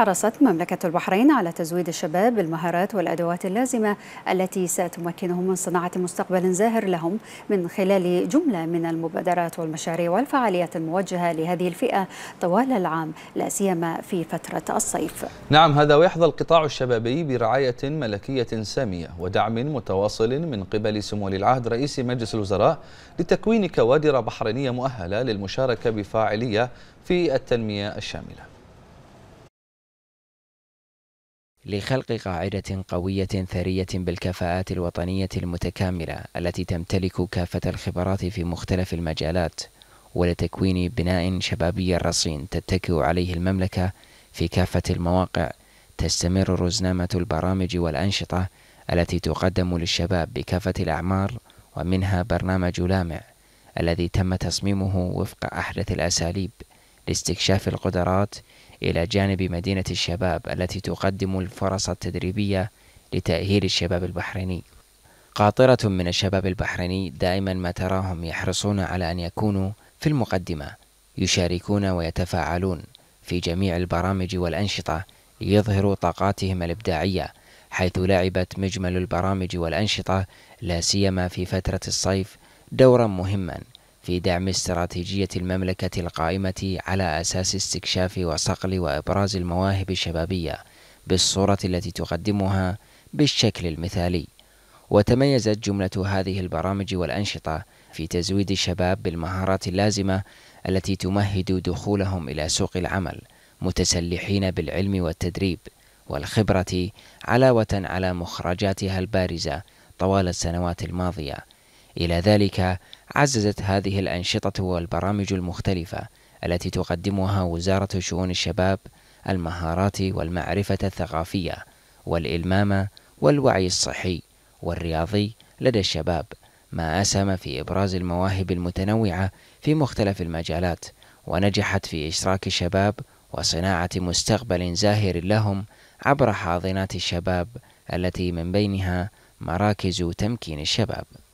حرصت مملكة البحرين على تزويد الشباب بالمهارات والأدوات اللازمة التي ستمكنهم من صناعة مستقبل زاهر لهم من خلال جملة من المبادرات والمشاريع والفعاليات الموجهة لهذه الفئة طوال العام لا سيما في فترة الصيف. نعم هذا ويحظى القطاع الشبابي برعاية ملكية سامية ودعم متواصل من قبل سمو العهد رئيس مجلس الوزراء لتكوين كوادر بحرينية مؤهلة للمشاركة بفاعلية في التنمية الشاملة. لخلق قاعدة قوية ثرية بالكفاءات الوطنية المتكاملة التي تمتلك كافة الخبرات في مختلف المجالات ولتكوين بناء شبابي رصين تتكئ عليه المملكة في كافة المواقع تستمر رزنامة البرامج والأنشطة التي تقدم للشباب بكافة الأعمار ومنها برنامج لامع الذي تم تصميمه وفق أحدث الأساليب لاستكشاف القدرات إلى جانب مدينة الشباب التي تقدم الفرص التدريبية لتأهيل الشباب البحريني. قاطرة من الشباب البحريني دائما ما تراهم يحرصون على أن يكونوا في المقدمة، يشاركون ويتفاعلون في جميع البرامج والأنشطة ليظهروا طاقاتهم الإبداعية، حيث لعبت مجمل البرامج والأنشطة لا سيما في فترة الصيف دورا مهما في دعم استراتيجية المملكة القائمة على أساس استكشاف وصقل وإبراز المواهب الشبابية بالصورة التي تقدمها بالشكل المثالي وتميزت جملة هذه البرامج والأنشطة في تزويد الشباب بالمهارات اللازمة التي تمهد دخولهم إلى سوق العمل متسلحين بالعلم والتدريب والخبرة علاوة على مخرجاتها البارزة طوال السنوات الماضية إلى ذلك عززت هذه الأنشطة والبرامج المختلفة التي تقدمها وزارة شؤون الشباب المهارات والمعرفة الثقافية والإلمام والوعي الصحي والرياضي لدى الشباب ما أسهم في إبراز المواهب المتنوعة في مختلف المجالات ونجحت في إشراك الشباب وصناعة مستقبل زاهر لهم عبر حاضنات الشباب التي من بينها مراكز تمكين الشباب